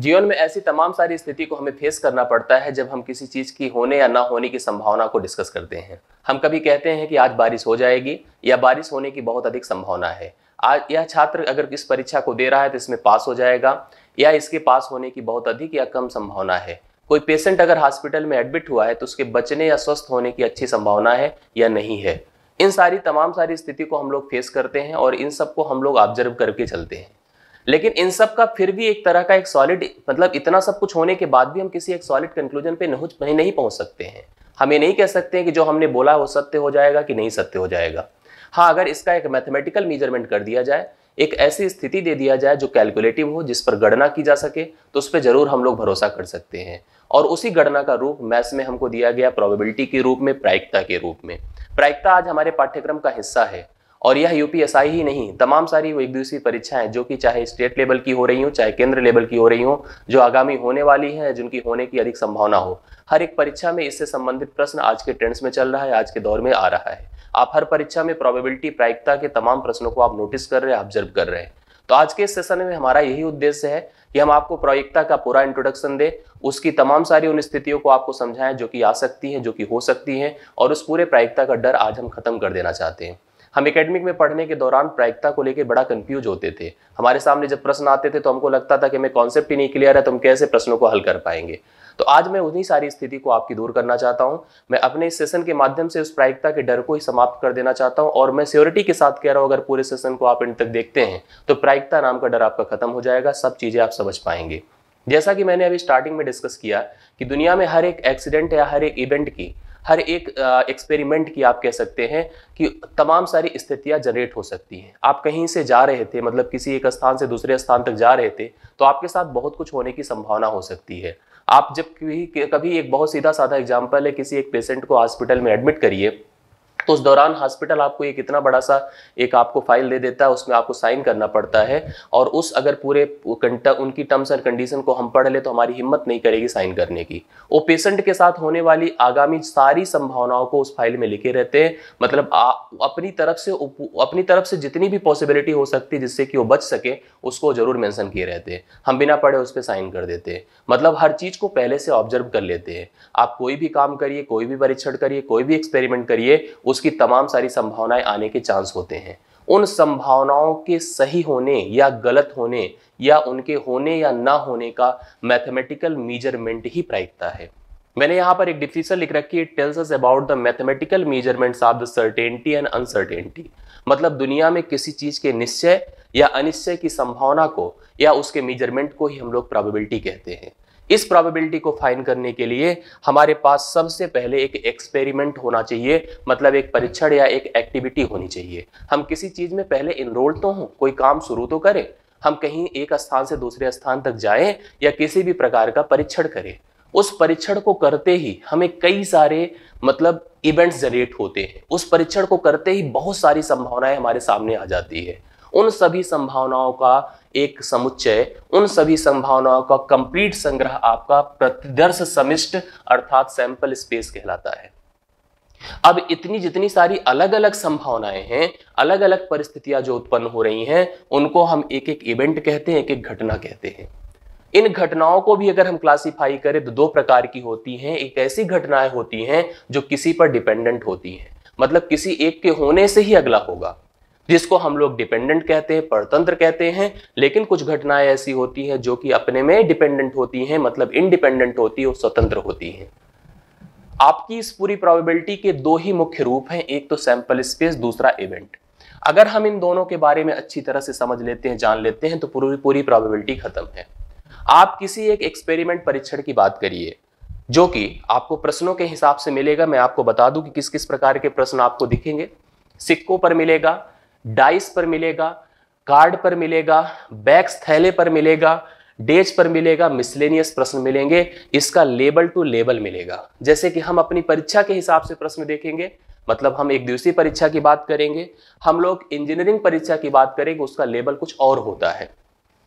जीवन में ऐसी तमाम सारी स्थिति को हमें फेस करना पड़ता है जब हम किसी चीज़ की होने या ना होने की संभावना को डिस्कस करते हैं हम कभी कहते हैं कि आज बारिश हो जाएगी या बारिश होने की बहुत अधिक संभावना है आज यह छात्र अगर इस परीक्षा को दे रहा है तो इसमें पास हो जाएगा या इसके पास होने की बहुत अधिक या कम संभावना है कोई पेशेंट अगर हॉस्पिटल में एडमिट हुआ है तो उसके बचने या स्वस्थ होने की अच्छी संभावना है या नहीं है इन सारी तमाम सारी स्थिति को हम लोग फेस करते हैं और इन सबको हम लोग ऑब्जर्व करके चलते हैं लेकिन इन सब का फिर भी एक तरह का एक सॉलिड मतलब इतना सब कुछ होने के बाद भी हम किसी एक सॉलिड कंक्लूजन पे नहीं नहीं पहुंच सकते हैं हम ये नहीं कह सकते हैं कि जो हमने बोला वो सत्य हो जाएगा कि नहीं सत्य हो जाएगा हाँ अगर इसका एक मैथमेटिकल मेजरमेंट कर दिया जाए एक ऐसी स्थिति दे दिया जाए जो कैलकुलेटिव हो जिस पर गणना की जा सके तो उस पर जरूर हम लोग भरोसा कर सकते हैं और उसी गणना का रूप मैथ्स में हमको दिया गया प्रोबेबिलिटी के रूप में प्रायिकता के रूप में प्रायिकता आज हमारे पाठ्यक्रम का हिस्सा है और यह यूपीएसआई ही नहीं तमाम सारी वो एक दिवसीय परीक्षाएं जो कि चाहे स्टेट लेवल की हो रही हो चाहे केंद्र लेवल की हो रही हो जो आगामी होने वाली हैं जिनकी होने की अधिक संभावना हो हर एक परीक्षा में इससे संबंधित प्रश्न आज के ट्रेंड्स में चल रहा है आज के दौर में आ रहा है आप हर परीक्षा में प्रॉबेबिलिटी प्रायिकता के तमाम प्रश्नों को आप नोटिस कर रहे हैं ऑब्जर्व कर रहे हैं तो आज के सेशन में हमारा यही उद्देश्य है कि हम आपको प्रायिकता का पूरा इंट्रोडक्शन दें उसकी तमाम सारी उन स्थितियों को आपको समझाएं जो कि आ सकती हैं जो कि हो सकती हैं और उस पूरे प्रायिकता का डर आज हम खत्म कर देना चाहते हैं हम एकेडमिक में पढ़ने के दौरान प्रायिकता को लेकर बड़ा कंफ्यूज होते थे हमारे सामने जब प्रश्न आते थे तो हमको लगता था कि हमें कॉन्सेप्ट ही नहीं क्लियर है तो हम कैसे प्रश्नों को हल कर पाएंगे तो आज मैं उन्हीं सारी स्थिति को आपकी दूर करना चाहता हूं मैं अपने इस सेशन के माध्यम से उस प्रायिकता के डर को ही समाप्त कर देना चाहता हूं और मैं सियोरिटी के साथ कह रहा हूं अगर पूरे सेशन को आप इन तक देखते हैं तो प्रायिकता नाम का डर आपका खत्म हो जाएगा सब चीजें आप समझ पाएंगे जैसा कि मैंने अभी स्टार्टिंग में डिस्कस किया कि दुनिया में हर एक एक्सीडेंट या हर एक इवेंट की हर एक एक्सपेरिमेंट की आप कह सकते हैं कि तमाम सारी स्थितियां जनरेट हो सकती हैं आप कहीं से जा रहे थे मतलब किसी एक स्थान से दूसरे स्थान तक जा रहे थे तो आपके साथ बहुत कुछ होने की संभावना हो सकती है आप जब कभी कभी एक बहुत सीधा साधा एग्जाम्पल है किसी एक पेशेंट को हॉस्पिटल में एडमिट करिए तो उस दौरान हॉस्पिटल आपको एक इतना बड़ा सा एक आपको फाइल दे देता है उसमें आपको साइन करना पड़ता है और उस अगर पूरे उनकी टर्म्स एंड कंडीशन को हम पढ़ ले तो हमारी हिम्मत नहीं करेगी साइन करने की वो पेशेंट के साथ होने वाली आगामी सारी संभावनाओं को उस फाइल में लिखे रहते हैं मतलब आ, अपनी तरफ से अपनी तरफ से जितनी भी पॉसिबिलिटी हो सकती है जिससे कि वो बच सके उसको जरूर मैंसन किए रहते हैं हम बिना पढ़े उस पर साइन कर देते हैं मतलब हर चीज़ को पहले से ऑब्जर्व कर लेते हैं आप कोई भी काम करिए कोई भी परीक्षण करिए कोई भी एक्सपेरिमेंट करिए उसकी तमाम सारी संभावनाएं आने के चांस होते हैं उन संभावनाओं के सही होने या गलत होने या उनके होने या ना होने का मैथमेटिकल मेजरमेंट ही प्रायिकता है मैंने यहाँ पर एक डिफिशन लिख रखी है tells us about the mathematical measurements of the certainty and uncertainty मतलब दुनिया में किसी चीज़ के निश्चय या अनिश्चय की संभावना को या उसके मेजरमेंट को ही हम लोग प्रोबेबिलिटी कहते हैं इस प्रोबेबिलिटी को फाइन करने के लिए हमारे पास सबसे पहले एक एक्सपेरिमेंट होना चाहिए मतलब एक परीक्षण या एक एक्टिविटी होनी चाहिए हम किसी चीज़ में पहले इनरोल तो हों कोई काम शुरू तो करें हम कहीं एक स्थान से दूसरे स्थान तक जाएं या किसी भी प्रकार का परीक्षण करें उस परीक्षण को करते ही हमें कई सारे मतलब इवेंट्स जनरेट होते हैं उस परीक्षण को करते ही बहुत सारी संभावनाएं हमारे सामने आ जाती है उन सभी संभावनाओं का एक समुच्चय उन सभी संभावनाओं का कंप्लीट संग्रह आपका प्रतिदर्श समिष्ट अर्थात सैंपल स्पेस कहलाता है अब इतनी जितनी सारी अलग अलग संभावनाएं हैं अलग अलग परिस्थितियां जो उत्पन्न हो रही हैं उनको हम एक एक इवेंट कहते हैं एक एक घटना कहते हैं इन घटनाओं को भी अगर हम क्लासिफाई करें तो दो प्रकार की होती हैं एक ऐसी घटनाएं होती हैं जो किसी पर डिपेंडेंट होती हैं मतलब किसी एक के होने से ही अगला होगा जिसको हम लोग डिपेंडेंट कहते हैं परतंत्र कहते हैं लेकिन कुछ घटनाएं ऐसी होती है जो कि अपने में डिपेंडेंट होती हैं मतलब इनडिपेंडेंट होती है और स्वतंत्र होती है आपकी इस पूरी प्रोबेबिलिटी के दो ही मुख्य रूप हैं एक तो सैंपल स्पेस दूसरा इवेंट अगर हम इन दोनों के बारे में अच्छी तरह से समझ लेते हैं जान लेते हैं तो पूरी पूरी प्रोबेबिलिटी खत्म है आप किसी एक एक्सपेरिमेंट परीक्षण की बात करिए जो कि आपको प्रश्नों के हिसाब से मिलेगा मैं आपको बता दूं कि किस किस प्रकार के प्रश्न आपको दिखेंगे सिक्कों पर मिलेगा डाइस पर मिलेगा कार्ड पर मिलेगा बैक्स थैले पर मिलेगा डेज पर मिलेगा मिसलेनियस प्रश्न मिलेंगे इसका लेबल टू लेबल मिलेगा जैसे कि हम अपनी परीक्षा के हिसाब से प्रश्न देखेंगे मतलब हम एक दिवसीय परीक्षा की बात करेंगे हम लोग इंजीनियरिंग परीक्षा की बात करेंगे उसका लेबल कुछ और होता है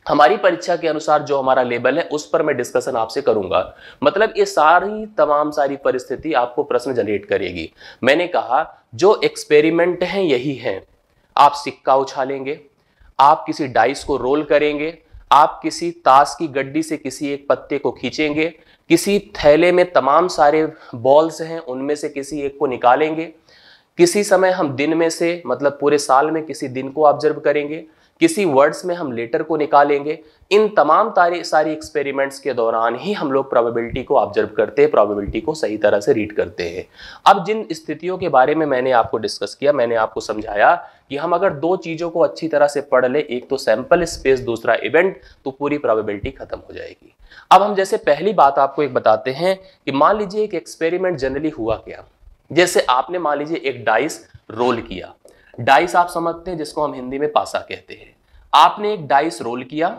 हमारी परीक्षा के अनुसार जो हमारा लेबल है उस पर मैं डिस्कशन आपसे करूंगा मतलब ये सारी तमाम सारी परिस्थिति आपको प्रश्न जनरेट करेगी मैंने कहा जो एक्सपेरिमेंट हैं यही हैं आप सिक्का उछालेंगे आप किसी डाइस को रोल करेंगे आप किसी ताश की गड्डी से किसी एक पत्ते को खींचेंगे किसी थैले में तमाम सारे बॉल्स हैं उनमें से किसी एक को निकालेंगे किसी समय हम दिन में से मतलब पूरे साल में किसी दिन को ऑब्जर्व करेंगे किसी वर्ड्स में हम लेटर को निकालेंगे इन तमाम सारी एक्सपेरिमेंट्स के दौरान ही हम लोग प्रोबेबिलिटी को ऑब्जर्व करते हैं प्रोबेबिलिटी को सही तरह से रीड करते हैं अब जिन स्थितियों के बारे में मैंने आपको डिस्कस किया मैंने आपको समझाया कि हम अगर दो चीज़ों को अच्छी तरह से पढ़ ले एक तो सैंपल स्पेस दूसरा इवेंट तो पूरी प्रॉबेबिलिटी खत्म हो जाएगी अब हम जैसे पहली बात आपको एक बताते हैं कि मान लीजिए एक एक्सपेरिमेंट जनरली हुआ क्या जैसे आपने मान लीजिए एक डाइस रोल किया डाइस आप समझते हैं जिसको हम हिंदी में पासा कहते हैं आपने एक डाइस रोल किया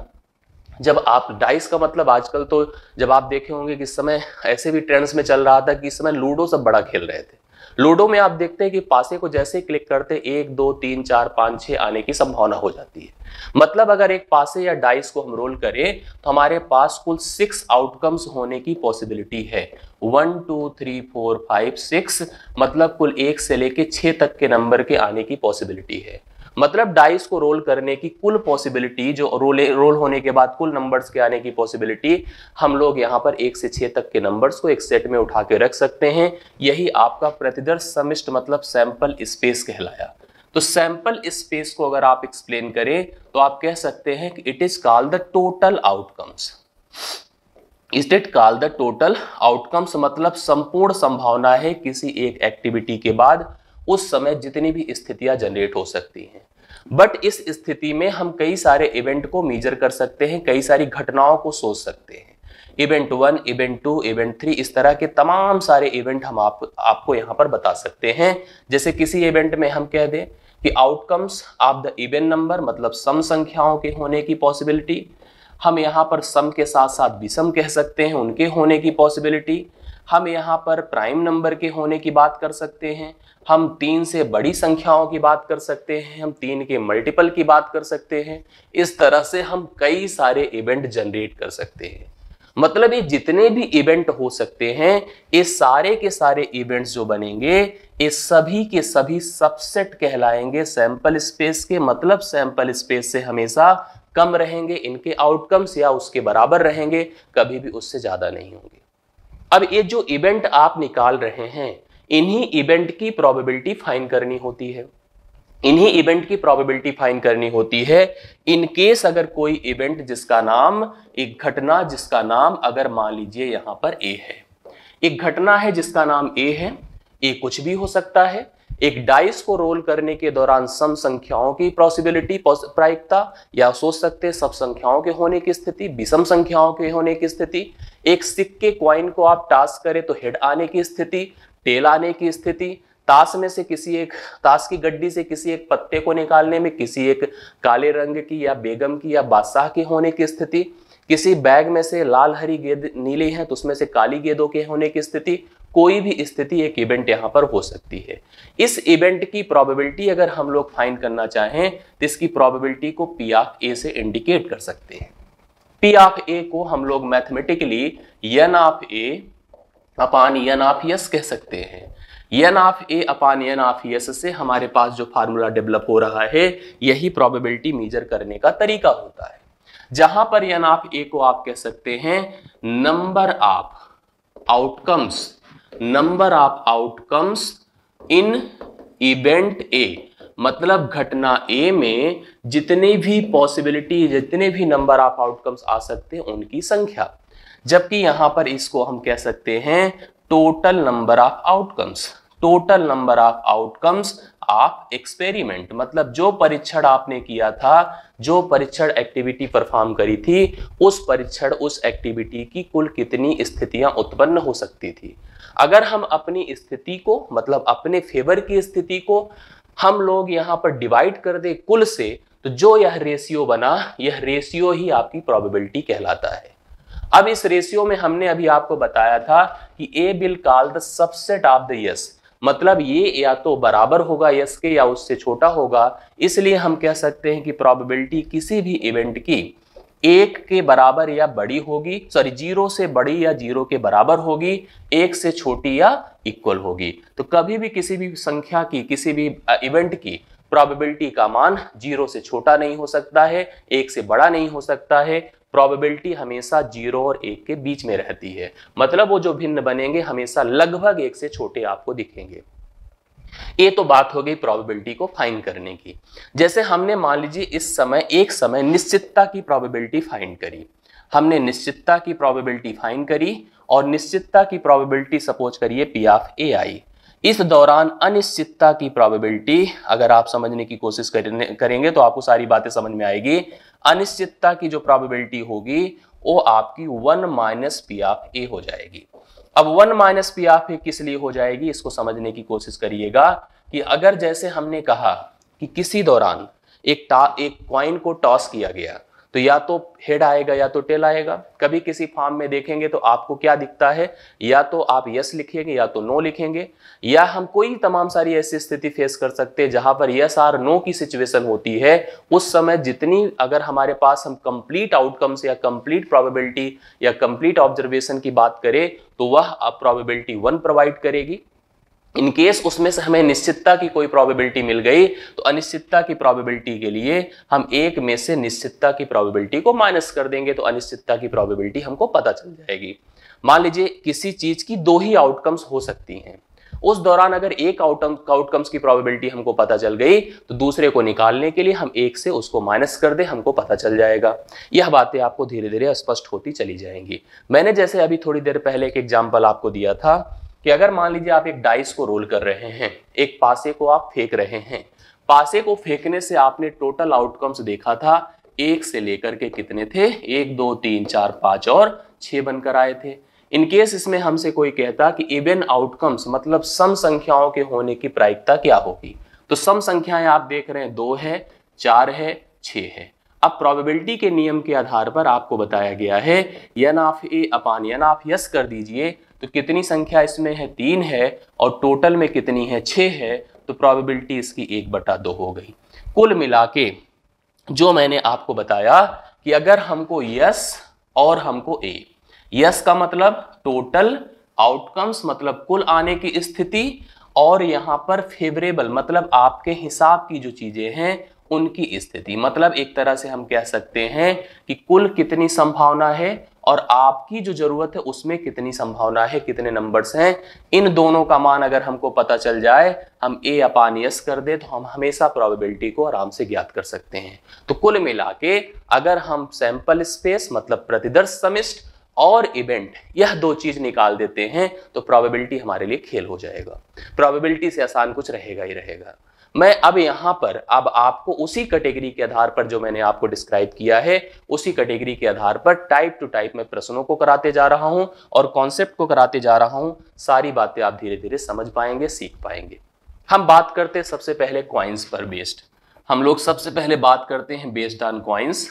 जब आप डाइस का मतलब आजकल तो जब आप देखे होंगे किस समय ऐसे भी ट्रेंड्स में चल रहा था कि इस समय लूडो सब बड़ा खेल रहे थे लूडो में आप देखते हैं कि पासे को जैसे क्लिक करते एक दो तीन चार पांच छह आने की संभावना हो जाती है मतलब अगर एक पासे या डाइस को हम रोल करें तो हमारे पास कुल सिक्स आउटकम्स होने की पॉसिबिलिटी है one two three four five six मतलब कुल एक से लेके छ तक के नंबर के आने की पॉसिबिलिटी है मतलब डाइस को रोल करने की कुल पॉसिबिलिटी जो रोले रोल होने के बाद कुल नंबर्स के आने की पॉसिबिलिटी हम लोग यहाँ पर एक से छः तक के नंबर्स को एक सेट में उठा के रख सकते हैं यही आपका प्रतिदर्श समिष्ट मतलब सैंपल स्पेस कहलाया तो सैंपल स्पेस को अगर आप एक्सप्लेन करें तो आप कह सकते हैं कि it is call the total outcomes is that call the total outcomes मतलब संपूर्ण संभावना है किसी एक एक्टिविटी के बाद उस समय जितनी भी स्थितियां जनरेट हो सकती हैं बट इस स्थिति में हम कई सारे इवेंट को मेजर कर सकते हैं कई सारी घटनाओं को सोच सकते हैं event one event two event three इस तरह के तमाम सारे इवेंट हम आप आपको यहाँ पर बता सकते हैं जैसे किसी इवेंट में हम कह दें कि outcomes of the event number मतलब सम संख्याओं के होने की पॉसिबिलिटी हम यहाँ पर सम के साथ साथ विषम कह सकते हैं उनके होने की पॉसिबिलिटी हम यहाँ पर प्राइम नंबर के होने की बात कर सकते हैं हम तीन से बड़ी संख्याओं की बात कर सकते हैं हम तीन के मल्टीपल की बात कर सकते हैं इस तरह से हम कई सारे इवेंट जनरेट कर सकते हैं मतलब ये जितने भी इवेंट हो सकते हैं ये सारे के सारे इवेंट्स जो बनेंगे ये सभी के सभी सबसेट कहलाएंगे सैंपल स्पेस के मतलब सैंपल स्पेस से हमेशा कम रहेंगे इनके आउटकम्स या उसके बराबर रहेंगे कभी भी उससे ज़्यादा नहीं होंगे अब ये जो इवेंट आप निकाल रहे हैं इन्हीं इवेंट की प्रोबेबिलिटी फाइन करनी होती है इन्हीं इवेंट की प्रोबेबिलिटी फाइन करनी होती है इन केस अगर कोई इवेंट जिसका नाम एक घटना जिसका नाम अगर मान लीजिए यहां पर ए है एक घटना है जिसका नाम ए है ए कुछ भी हो सकता है एक डाइस को रोल करने के दौरान सम संख्याओं की पॉसिबिलिटी प्रायिकता या सोच सकते सब संख्याओं के होने की स्थिति विषम संख्याओं के होने की स्थिति एक सिक्के क्वाइन को आप टास्क करें तो हेड आने की स्थिति तेल आने की स्थिति ताश में से किसी एक ताश की गड्डी से किसी एक पत्ते को निकालने में किसी एक काले रंग की या बेगम की या बादशाह की होने की स्थिति किसी बैग में से लाल हरी गेंद नीली है तो उसमें से काली गेंदों के होने की स्थिति कोई भी स्थिति एक इवेंट यहाँ पर हो सकती है इस इवेंट की प्रोबेबिलिटी अगर हम लोग फाइंड करना चाहें तो इसकी प्रोबेबिलिटी को पी आफ ए से इंडिकेट कर सकते हैं पी आफ ए को हम लोग mathematically N of A upon N of S कह सकते हैं N of A upon N of S से हमारे पास जो फार्मूला डेवलप हो रहा है यही प्रोबेबिलिटी मेजर करने का तरीका होता है जहां पर यन ऑफ ए को आप कह सकते हैं number of outcomes number of outcomes in event A मतलब घटना ए में जितने भी पॉसिबिलिटी जितने भी नंबर ऑफ आउटकम्स आ सकते हैं उनकी संख्या जबकि यहां पर इसको हम कह सकते हैं total number of outcomes total number of outcomes of experiment मतलब जो परीक्षण आपने किया था जो परीक्षण एक्टिविटी परफॉर्म करी थी उस परीक्षण उस एक्टिविटी की कुल कितनी स्थितियां उत्पन्न हो सकती थी अगर हम अपनी स्थिति को मतलब अपने फेवर की स्थिति को हम लोग यहाँ पर डिवाइड कर दे कुल से तो जो यह रेशियो बना यह रेशियो ही आपकी प्रोबेबिलिटी कहलाता है अब इस रेशियो में हमने अभी आपको बताया था कि A will call the subset of the S मतलब ये या तो बराबर होगा यस के या उससे छोटा होगा इसलिए हम कह सकते हैं कि प्रोबेबिलिटी किसी भी इवेंट की एक के बराबर या बड़ी होगी सॉरी जीरो से बड़ी या जीरो के बराबर होगी एक से छोटी या इक्वल होगी तो कभी भी किसी भी संख्या की किसी भी इवेंट की प्रोबेबिलिटी का मान जीरो से छोटा नहीं हो सकता है एक से बड़ा नहीं हो सकता है प्रोबेबिलिटी हमेशा जीरो और एक के बीच में रहती है मतलब वो जो भिन्न बनेंगे हमेशा लगभग एक से छोटे आपको दिखेंगे ये तो बात हो गई प्रोबेबिलिटी को फाइंड करने की जैसे हमने मान लीजिए इस समय एक समय निश्चितता की प्रोबेबिलिटी फाइंड करी हमने निश्चितता की प्रोबेबिलिटी फाइंड करी और निश्चितता की प्रोबेबिलिटी सपोज करिए पी ऑफ ए आई इस दौरान अनिश्चितता की प्रोबेबिलिटी अगर आप समझने की कोशिश करेंगे तो आपको सारी बातें समझ में आएगी अनिश्चितता की जो प्रोबेबिलिटी होगी वो आपकी one minus P of A हो जाएगी अब one minus P of A किस लिए हो जाएगी इसको समझने की कोशिश करिएगा कि अगर जैसे हमने कहा कि किसी दौरान एक एक कॉइन को टॉस किया गया तो या तो हेड आएगा या तो टेल आएगा कभी किसी फॉर्म में देखेंगे तो आपको क्या दिखता है या तो आप यस लिखेंगे या तो नो लिखेंगे या हम कोई तमाम सारी ऐसी स्थिति फेस कर सकते हैं जहां पर यस आर नो की सिचुएशन होती है उस समय जितनी अगर हमारे पास हम कंप्लीट आउटकम्स या कंप्लीट प्रोबेबिलिटी या कंप्लीट ऑब्जर्वेशन की बात करें तो वह प्रोबेबिलिटी वन प्रोवाइड करेगी इनकेस उसमें से हमें निश्चितता की कोई प्रोबेबिलिटी मिल गई तो अनिश्चितता की प्रोबेबिलिटी के लिए हम एक में से निश्चितता की प्रोबेबिलिटी को माइनस कर देंगे तो अनिश्चितता की प्रोबेबिलिटी हमको पता चल जाएगी मान लीजिए किसी चीज की दो ही आउटकम्स हो सकती हैं उस दौरान अगर एक आउटकम आउटकम्स की प्रोबेबिलिटी हमको पता चल गई तो दूसरे को निकालने के लिए हम एक से उसको माइनस कर दे हमको पता चल जाएगा यह बातें आपको धीरे धीरे स्पष्ट होती चली जाएंगी मैंने जैसे अभी थोड़ी देर पहले एक एग्जाम्पल आपको दिया था कि अगर मान लीजिए आप एक डाइस को रोल कर रहे हैं एक पासे को आप फेंक रहे हैं पासे को फेंकने से आपने टोटल आउटकम्स देखा था एक से लेकर के कितने थे एक दो तीन चार पांच और छह बनकर आए थे इनकेस इसमें हमसे कोई कहता कि इवन आउटकम्स मतलब सम संख्याओं के होने की प्रायिकता क्या होगी तो सम संख्याएं आप देख रहे हैं दो है चार है छ है अब प्रोबेबिलिटी के नियम के आधार पर आपको बताया गया है N of A upon N of S कर दीजिए तो कितनी संख्या इसमें है तीन है और टोटल में कितनी है छः है तो प्रोबेबिलिटी इसकी एक बटा दो हो गई कुल मिला के जो मैंने आपको बताया कि अगर हमको यस और हमको ए यस का मतलब टोटल आउटकम्स मतलब कुल आने की स्थिति और यहाँ पर फेवरेबल मतलब आपके हिसाब की जो चीज़ें हैं उनकी स्थिति मतलब एक तरह से हम कह सकते हैं कि कुल कितनी संभावना है और आपकी जो जरूरत है उसमें कितनी संभावना है कितने नंबर्स हैं इन दोनों का मान अगर हमको पता चल जाए हम ए अपान यस कर दे तो हम हमेशा प्रोबेबिलिटी को आराम से ज्ञात कर सकते हैं तो कुल मिला के अगर हम सैंपल स्पेस मतलब प्रतिदर्श समिष्ट और इवेंट यह दो चीज निकाल देते हैं तो प्रोबेबिलिटी हमारे लिए खेल हो जाएगा प्रोबेबिलिटी से आसान कुछ रहेगा ही रहेगा मैं अब यहां पर अब आपको उसी कैटेगरी के आधार पर जो मैंने आपको डिस्क्राइब किया है उसी कैटेगरी के आधार पर टाइप टू टाइप में प्रश्नों को कराते जा रहा हूं और कॉन्सेप्ट को कराते जा रहा हूं सारी बातें आप धीरे धीरे समझ पाएंगे सीख पाएंगे हम बात करते हैं सबसे पहले क्वाइंस पर बेस्ड हम लोग सबसे पहले बात करते हैं बेस्ड ऑन क्वाइंस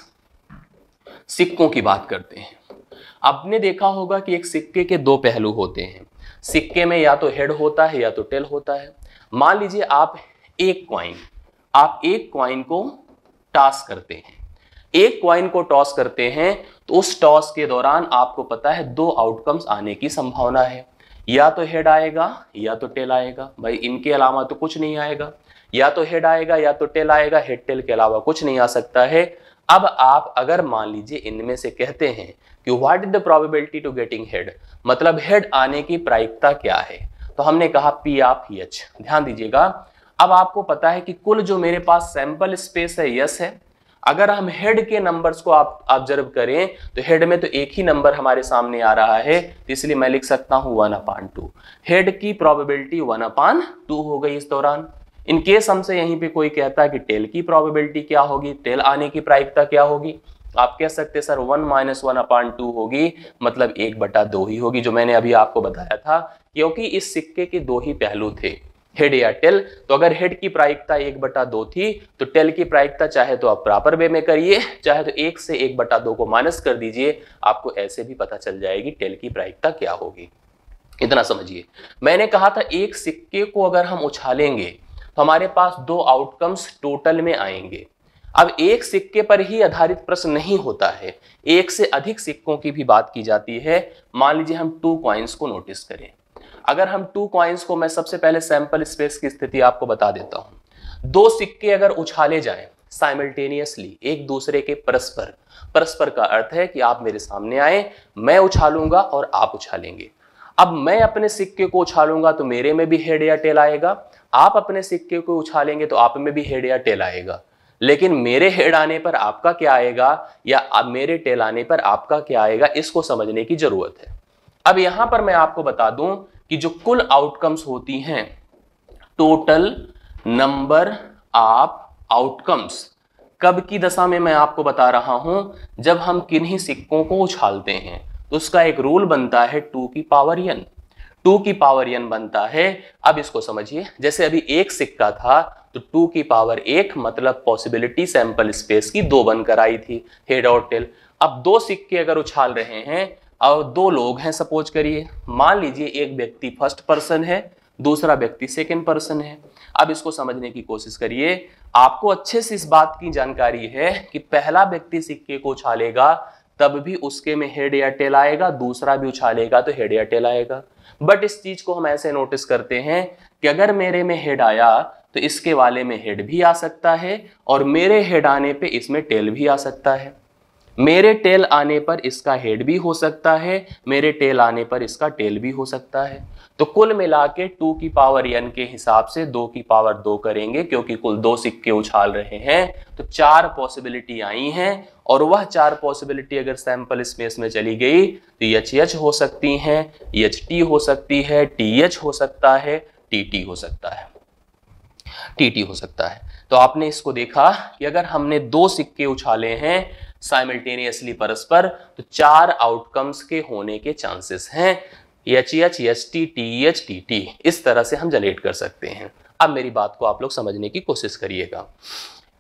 सिक्कों की बात करते हैं आपने देखा होगा कि एक सिक्के के दो पहलू होते हैं सिक्के में या तो हेड होता है या तो टेल होता है मान लीजिए आप एक क्वाइन आप एक क्वाइन को टॉस करते हैं एक क्वाइन को टॉस करते हैं तो उस टॉस के दौरान आपको पता है दो आउटकम्स आने की संभावना है या तो हेड आएगा या तो टेल आएगा भाई इनके अलावा तो कुछ नहीं आएगा या तो हेड आएगा या तो टेल आएगा हेड टेल के अलावा कुछ नहीं आ सकता है अब आप अगर मान लीजिए इनमें से कहते हैं कि what is the probability to getting head मतलब हेड आने की प्रायिकता क्या है तो हमने कहा पी आप एच ध्यान दीजिएगा अब आपको पता है कि कुल जो मेरे पास सैंपल स्पेस है यस है अगर हम हेड के नंबर्स को आप ऑब्जर्व करें तो हेड में तो एक ही नंबर हमारे सामने आ रहा है तो इसलिए मैं लिख सकता हूं वन अपान टू हेड की प्रोबेबिलिटी वन अपान टू हो गई इस दौरान इन केस हमसे यहीं पे कोई कहता है कि टेल की प्रोबेबिलिटी क्या होगी टेल आने की प्रायिकता क्या होगी तो आप कह सकते sir one minus one upon two होगी मतलब एक बटा दो ही होगी जो मैंने अभी आपको बताया था क्योंकि इस सिक्के के दो ही पहलू थे हेड या टेल तो अगर हेड की प्रायिकता एक बटा दो थी तो टेल की प्रायिकता चाहे तो आप प्रॉपर वे में करिए चाहे तो एक से एक बटा दो को माइनस कर दीजिए आपको ऐसे भी पता चल जाएगी टेल की प्रायिकता क्या होगी इतना समझिए मैंने कहा था एक सिक्के को अगर हम उछालेंगे तो हमारे पास दो आउटकम्स टोटल में आएंगे अब एक सिक्के पर ही आधारित प्रश्न नहीं होता है एक से अधिक सिक्कों की भी बात की जाती है मान लीजिए हम टू कॉइन्स को नोटिस करें अगर हम टू कॉइन्स को मैं सबसे पहले सैंपल स्पेस की स्थिति आपको बता देता हूं दो सिक्के अगर उछाले जाए साइमल्टेनियसली एक दूसरे के परस्पर परस्पर का अर्थ है कि आप मेरे सामने आए मैं उछालूंगा और आप उछालेंगे अब मैं अपने सिक्के को उछालूंगा तो मेरे में भी हेड या टेल आएगा आप अपने सिक्के को उछालेंगे तो आप में भी हेड या टेल आएगा लेकिन मेरे हेड आने पर आपका क्या आएगा या मेरे टेल आने पर आपका क्या आएगा इसको समझने की जरूरत है अब यहां पर मैं आपको बता दूं कि जो कुल आउटकम्स होती हैं टोटल नंबर ऑफ आउटकम्स कब की दशा में मैं आपको बता रहा हूं जब हम किन्हीं सिक्कों को उछालते हैं तो उसका एक रूल बनता है टू की पावर यन टू की पावर यन बनता है अब इसको समझिए जैसे अभी एक सिक्का था तो टू की पावर एक मतलब पॉसिबिलिटी सैंपल स्पेस की दो बनकर आई थी हेड और टेल अब दो सिक्के अगर उछाल रहे हैं और दो लोग हैं सपोज करिए मान लीजिए एक व्यक्ति फर्स्ट पर्सन है दूसरा व्यक्ति सेकेंड पर्सन है अब इसको समझने की कोशिश करिए आपको अच्छे से इस बात की जानकारी है कि पहला व्यक्ति सिक्के को उछालेगा तब भी उसके में हेड या टेल आएगा दूसरा भी उछालेगा तो हेड या टेल आएगा बट इस चीज को हम ऐसे नोटिस करते हैं कि अगर मेरे में हेड आया तो इसके वाले में हेड भी आ सकता है और मेरे हेड आने पे इसमें टेल भी आ सकता है मेरे टेल आने पर इसका हेड भी हो सकता है मेरे टेल आने पर इसका टेल भी हो सकता है तो कुल मिला के टू की पावर एन के हिसाब से दो की पावर दो करेंगे क्योंकि कुल दो सिक्के उछाल रहे हैं तो चार पॉसिबिलिटी आई हैं और वह चार पॉसिबिलिटी अगर सैंपल स्पेस में चली गई तो एच एच हो सकती हैं एच टी हो सकती है टी एच हो सकता है टी टी हो सकता है टी टी हो सकता है तो आपने इसको देखा कि अगर हमने दो सिक्के उछाले हैं साइमल्टेनियसली परस्पर तो चार आउटकम्स के होने के चांसेस हैं H H S T T H T T इस तरह से हम जनरेट कर सकते हैं अब मेरी बात को आप लोग समझने की कोशिश करिएगा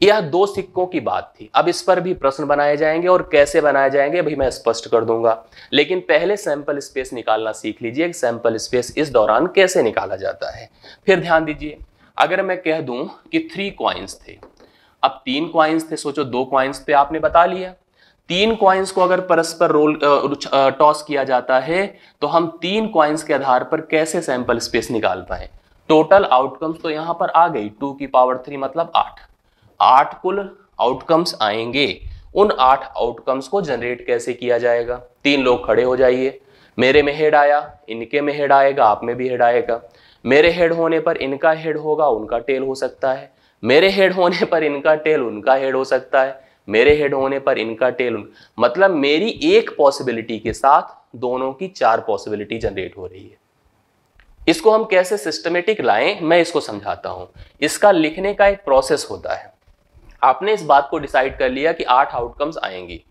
यह दो सिक्कों की बात थी अब इस पर भी प्रश्न बनाए जाएंगे और कैसे बनाए जाएंगे अभी मैं स्पष्ट कर दूंगा लेकिन पहले सैंपल स्पेस निकालना सीख लीजिए सैंपल स्पेस इस दौरान कैसे निकाला जाता है फिर ध्यान दीजिए अगर मैं कह दूं कि थ्री क्वाइंस थे अब तीन क्वाइंस थे सोचो दो क्वाइंस पे आपने बता लिया तीन क्वाइंस को अगर परस्पर रोल टॉस किया जाता है तो हम तीन क्वाइंस के आधार पर कैसे सैंपल स्पेस निकाल पाए टोटल आउटकम्स तो यहां पर आ गई टू की पावर थ्री मतलब आठ आठ कुल आउटकम्स आएंगे उन आठ आउटकम्स को जनरेट कैसे किया जाएगा तीन लोग खड़े हो जाइए मेरे में हेड आया इनके में हेड आएगा आप में भी हेड आएगा मेरे हेड होने पर इनका हेड होगा उनका टेल हो सकता है मेरे हेड होने पर इनका टेल उनका हेड हो सकता है मेरे हेड होने पर इनका टेल उन मतलब मेरी एक पॉसिबिलिटी के साथ दोनों की चार पॉसिबिलिटी जनरेट हो रही है इसको हम कैसे सिस्टमेटिक लाएं मैं इसको समझाता हूं इसका लिखने का एक प्रोसेस होता है आपने इस बात को डिसाइड कर लिया कि आठ आउटकम्स आएंगी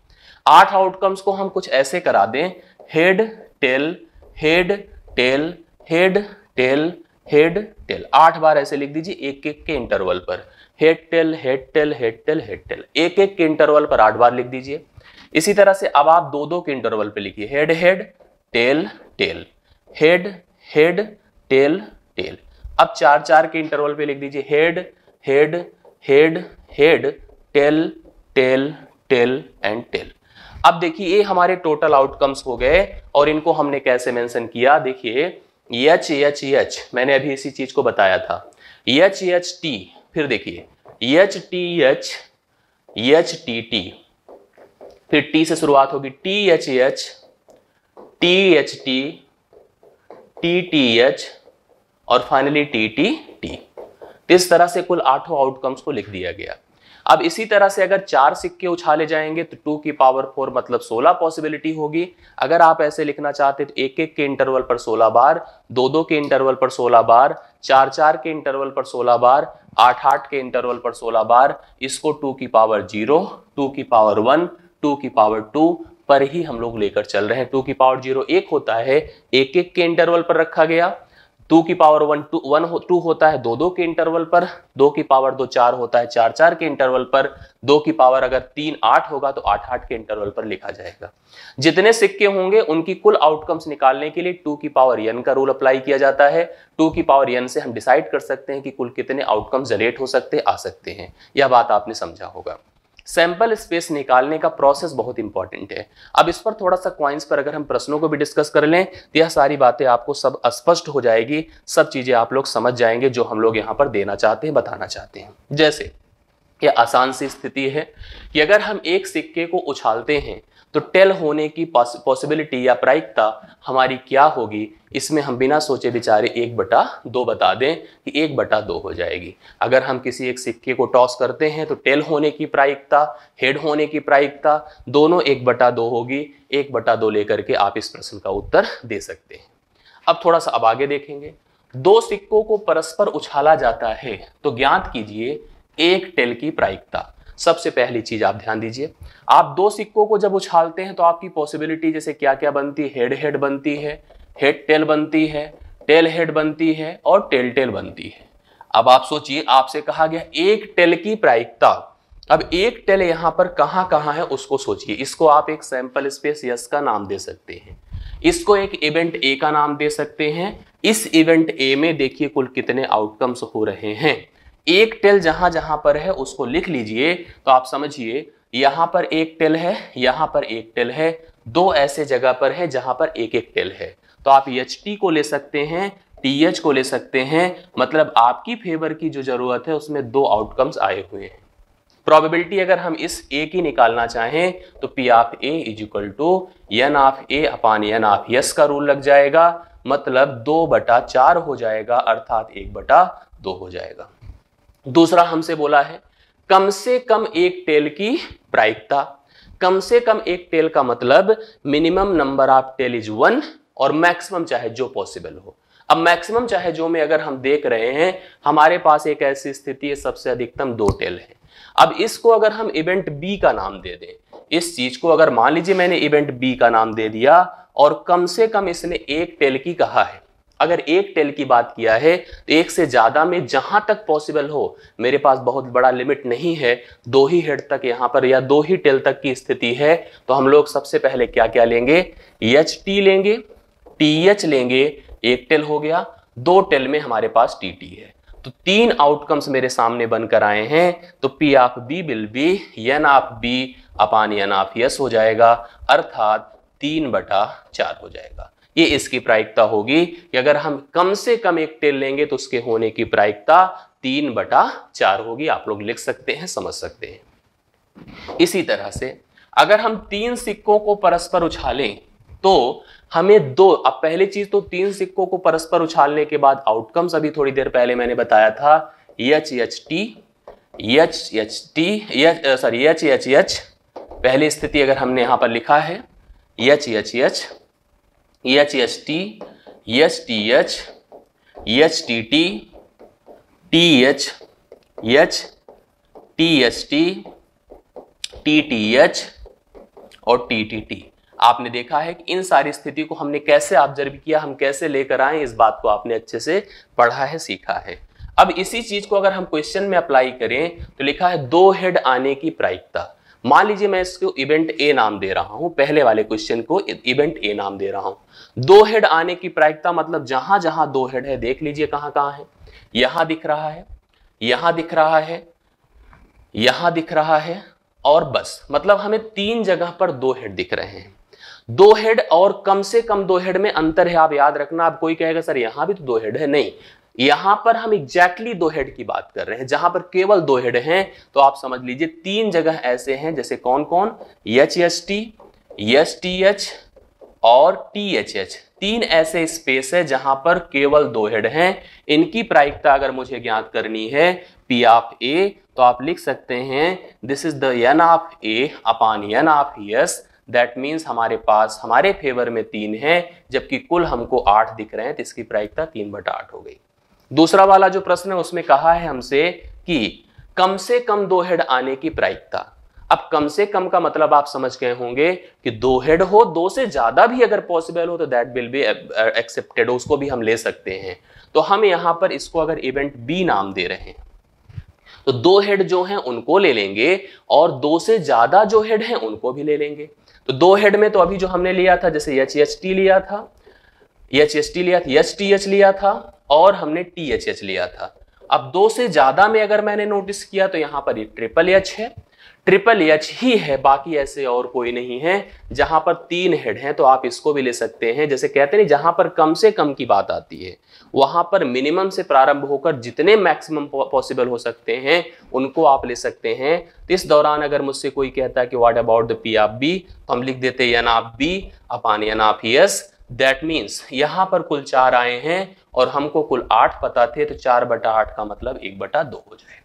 आठ आउटकम्स को हम कुछ ऐसे करा दें head tail head tail head tail head tail आठ बार ऐसे लिख दीजिए एक एक के इंटरवल पर head tail head tail head tail head tail एक एक के इंटरवल पर आठ बार लिख दीजिए इसी तरह से अब आप दो दो के इंटरवल पर लिखिए head head tail tail head head tail tail अब चार चार के इंटरवल पे लिख दीजिए head head head head tail tail tail and tail अब देखिए ये हमारे टोटल आउटकम्स हो गए और इनको हमने कैसे मेंशन किया देखिए एच एच एच मैंने अभी इसी चीज को बताया था एच एच टी फिर देखिए H T H H T T फिर टी से शुरुआत होगी T H H T H T T T H और फाइनली टी टी टी तो इस तरह से कुल आठों आउटकम्स को लिख दिया गया अब इसी तरह से अगर चार सिक्के उछाले जाएंगे तो टू की पावर फोर मतलब सोलह पॉसिबिलिटी होगी अगर आप ऐसे लिखना चाहते तो एक एक के इंटरवल पर सोलह बार दो दो के इंटरवल पर सोलह बार चार चार के इंटरवल पर सोलह बार आठ आठ के इंटरवल पर सोलह बार इसको टू की पावर जीरो टू की पावर वन टू की पावर टू पर ही हम लोग लेकर चल रहे हैं टू की पावर जीरो एक होता है एक एक के इंटरवल पर रखा गया टू की power one two one two होता है दो दो के इंटरवल पर दो की पावर दो चार होता है चार चार के इंटरवल पर दो की पावर अगर तीन आठ होगा तो आठ आठ के इंटरवल पर लिखा जाएगा जितने सिक्के होंगे उनकी कुल आउटकम्स निकालने के लिए टू की पावर यन का रूल अप्लाई किया जाता है टू की पावर यन से हम डिसाइड कर सकते हैं कि कुल कितने आउटकम जनरेट हो सकते आ सकते हैं यह बात आपने समझा होगा सैंपल स्पेस निकालने का प्रोसेस बहुत इंपॉर्टेंट है अब इस पर थोड़ा सा क्वाइंस पर अगर हम प्रश्नों को भी डिस्कस कर लें तो यह सारी बातें आपको सब स्पष्ट हो जाएगी सब चीज़ें आप लोग समझ जाएंगे जो हम लोग यहाँ पर देना चाहते हैं बताना चाहते हैं जैसे यह आसान सी स्थिति है कि अगर हम एक सिक्के को उछालते हैं तो टेल होने की पॉसिबिलिटी या प्रायिकता हमारी क्या होगी इसमें हम बिना सोचे विचारे एक बटा दो बता दें कि एक बटा दो हो जाएगी अगर हम किसी एक सिक्के को टॉस करते हैं तो टेल होने की प्रायिकता हेड होने की प्रायिकता दोनों एक बटा दो होगी एक बटा दो लेकर के आप इस प्रश्न का उत्तर दे सकते हैं अब थोड़ा सा अब आगे देखेंगे दो सिक्कों को परस्पर उछाला जाता है तो ज्ञात कीजिए एक टेल की प्रायिकता सबसे पहली चीज़ आप ध्यान दीजिए आप दो सिक्कों को जब उछालते हैं तो आपकी पॉसिबिलिटी जैसे क्या क्या बनती हेड हेड बनती है हेड टेल बनती है टेल हेड बनती है और टेल टेल बनती है अब आप सोचिए आपसे कहा गया एक टेल की प्रायिकता अब एक टेल यहां पर कहां कहां है उसको सोचिए इसको आप एक सैंपल स्पेस यस का नाम दे सकते हैं इसको एक इवेंट ए का नाम दे सकते हैं इस इवेंट ए में देखिए कुल कितने आउटकम्स हो रहे हैं एक टेल जहां जहां पर है उसको लिख लीजिए तो आप समझिए यहां पर एक टेल है यहां पर एक टेल है दो ऐसे जगह पर है जहां पर एक एक टेल है तो आप एच टी को ले सकते हैं टी एच को ले सकते हैं मतलब आपकी फेवर की जो जरूरत है उसमें दो आउटकम्स आए हुए हैं प्रोबेबिलिटी अगर हम इस ए की निकालना चाहें तो P of A is equal to n of A upon n of S का रूल लग जाएगा मतलब दो बटा चार हो जाएगा अर्थात एक बटा दो हो जाएगा दूसरा हमसे बोला है कम से कम एक टेल की प्रायिकता कम से कम एक टेल का मतलब minimum number of tail is one और मैक्सिमम चाहे जो पॉसिबल हो अब मैक्सिमम चाहे जो में अगर हम देख रहे हैं हमारे पास एक ऐसी स्थिति है सबसे अधिकतम दो टेल है अब इसको अगर हम इवेंट बी का नाम दे दें इस चीज को अगर मान लीजिए मैंने इवेंट बी का नाम दे दिया और कम से कम इसने एक टेल की कहा है अगर एक टेल की बात किया है तो एक से ज़्यादा में जहां तक पॉसिबल हो मेरे पास बहुत बड़ा लिमिट नहीं है दो ही हेड तक यहाँ पर या दो ही टेल तक की स्थिति है तो हम लोग सबसे पहले क्या क्या लेंगे एच टी लेंगे टी एच लेंगे एक टेल हो गया दो टेल में हमारे पास टी टी है तो तीन आउटकम्स मेरे सामने बनकर आए हैं तो P of B will be n of B upon n of S हो जाएगा अर्थात तीन बटा चार हो जाएगा ये इसकी प्रायिकता होगी कि अगर हम कम से कम एक टेल लेंगे तो उसके होने की प्रायिकता तीन बटा चार होगी आप लोग लिख सकते हैं समझ सकते हैं इसी तरह से अगर हम तीन सिक्कों को परस्पर उछालें तो हमें दो अब पहली चीज तो तीन सिक्कों को परस्पर उछालने के बाद आउटकम्स अभी थोड़ी देर पहले मैंने बताया था H H T H H T sorry H H H पहली स्थिति अगर हमने यहां पर लिखा है H H H H S T H T H H T T T H H T S T T T H और T T T आपने देखा है कि इन सारी स्थिति को हमने कैसे ऑब्जर्व किया हम कैसे लेकर आए इस बात को आपने अच्छे से पढ़ा है सीखा है अब इसी चीज को अगर हम क्वेश्चन में अप्लाई करें तो लिखा है दो हेड आने की प्रायिकता मान लीजिए मैं इसको इवेंट ए नाम दे रहा हूं पहले वाले क्वेश्चन को इवेंट ए नाम दे रहा हूं दो हेड आने की प्रायिकता मतलब जहां जहां दो हेड है देख लीजिए कहां कहां है यहां दिख रहा है यहां दिख रहा है यहां दिख रहा है और बस मतलब हमें तीन जगह पर दो हेड दिख रहे हैं दो हेड और कम से कम दो हेड में अंतर है आप याद रखना आप कोई कहेगा सर यहां भी तो दो हेड है नहीं यहां पर हम एग्जैक्टली exactly दो हेड की बात कर रहे हैं जहां पर केवल दो हेड हैं तो आप समझ लीजिए तीन जगह ऐसे हैं जैसे कौन कौन H S T S T H और टी एच एच तीन ऐसे स्पेस है जहां पर केवल दो हेड हैं इनकी प्रायिकता अगर मुझे ज्ञात करनी है पी ऑफ ए तो आप लिख सकते हैं this is the n of A upon n of S that means हमारे पास हमारे फेवर में तीन है जबकि कुल हमको आठ दिख रहे हैं तो इसकी प्रायिकता तीन बट आठ हो गई दूसरा वाला जो प्रश्न है उसमें कहा है हमसे कि कम से कम दो हेड आने की प्रायिकता अब कम से कम का मतलब आप समझ गए होंगे कि दो हेड हो दो से ज्यादा भी अगर पॉसिबल हो तो दैट विल बी एक्सेप्टेड उसको भी हम ले सकते हैं तो हम यहां पर इसको अगर इवेंट बी नाम दे रहे हैं तो दो हेड जो हैं उनको ले लेंगे और दो से ज्यादा जो हेड हैं उनको भी ले लेंगे तो दो हेड में तो अभी जो हमने लिया था जैसे एच एच टी लिया था एच एच टी लिया था एच टी एच लिया था और हमने टी एच एच लिया था अब दो से ज्यादा में अगर मैंने नोटिस किया तो यहां पर ये ट्रिपल एच है ट्रिपल एच ही है बाकी ऐसे और कोई नहीं है जहां पर तीन हेड हैं तो आप इसको भी ले सकते हैं जैसे कहते हैं जहां पर कम से कम की बात आती है वहां पर मिनिमम से प्रारंभ होकर जितने मैक्सिमम पॉसिबल हो सकते हैं उनको आप ले सकते हैं तो इस दौरान अगर मुझसे कोई कहता है कि what about the P of B तो हम लिख देते हैं n B upon n of S that means यहाँ पर कुल चार आए हैं और हमको कुल आठ पता थे तो चार बटा आठ का मतलब एक बटा दो हो जाएगा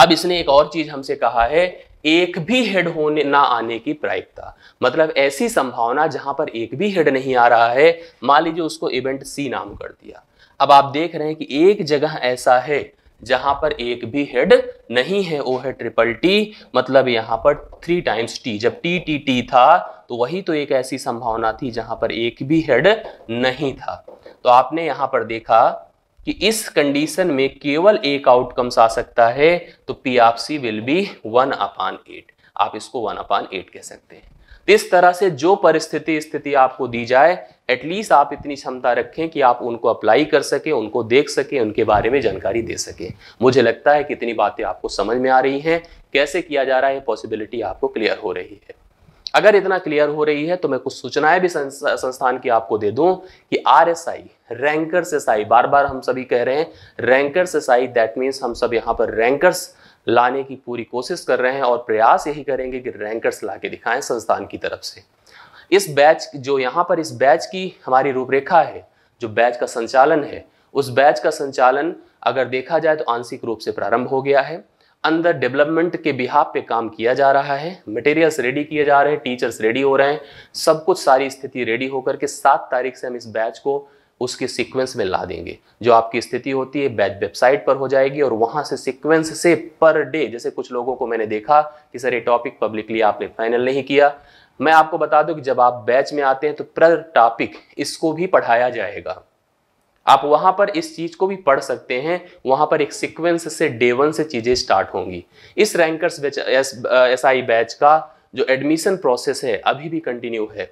अब इसने एक और चीज हमसे कहा है एक भी हेड होने ना आने की प्रायिकता मतलब ऐसी संभावना जहां पर एक भी हेड नहीं आ रहा है मान लीजिए उसको इवेंट सी नाम कर दिया अब आप देख रहे हैं कि एक जगह ऐसा है जहां पर एक भी हेड नहीं है वो है ट्रिपल टी मतलब यहां पर थ्री टाइम्स टी जब टी टी टी था तो वही तो एक ऐसी संभावना थी जहां पर एक भी हेड नहीं था तो आपने यहां पर देखा कि इस कंडीशन में केवल एक आउटकम्स आ सकता है तो P C will be one upon eight आप इसको वन अपान एट कह सकते हैं तो इस तरह से जो परिस्थिति स्थिति आपको दी जाए एटलीस्ट आप इतनी क्षमता रखें कि आप उनको अप्लाई कर सके उनको देख सके उनके बारे में जानकारी दे सके मुझे लगता है कि इतनी बातें आपको समझ में आ रही हैं कैसे किया जा रहा है पॉसिबिलिटी आपको क्लियर हो रही है अगर इतना क्लियर हो रही है तो मैं कुछ सूचनाएं भी संस्थान की आपको दे दूं कि R S I rankers S I बार बार हम सभी कह रहे हैं rankers S I that means हम सब यहाँ पर रैंकर्स लाने की पूरी कोशिश कर रहे हैं और प्रयास यही करेंगे कि रैंकर्स ला के दिखाएं संस्थान की तरफ से इस बैच जो यहाँ पर इस बैच की हमारी रूपरेखा है जो बैच का संचालन है उस बैच का संचालन अगर देखा जाए तो आंशिक रूप से प्रारंभ हो गया है अंदर डेवलपमेंट के बिहाब पे काम किया जा रहा है मटेरियल्स रेडी किए जा रहे हैं टीचर्स रेडी हो रहे हैं सब कुछ सारी स्थिति रेडी होकर के सात तारीख से हम इस बैच को उसके सीक्वेंस में ला देंगे जो आपकी स्थिति होती है बैच वेबसाइट पर हो जाएगी और वहाँ से सीक्वेंस से पर डे जैसे कुछ लोगों को मैंने देखा कि सर ये टॉपिक पब्लिकली आपने फाइनल नहीं किया मैं आपको बता दूं कि जब आप बैच में आते हैं तो पर टॉपिक इसको भी पढ़ाया जाएगा आप वहां पर इस चीज को भी पढ़ सकते हैं वहां पर एक सीक्वेंस से डे वन से चीजें स्टार्ट होंगी इस rankers batch S I batch का जो एडमिशन प्रोसेस है अभी भी कंटिन्यू है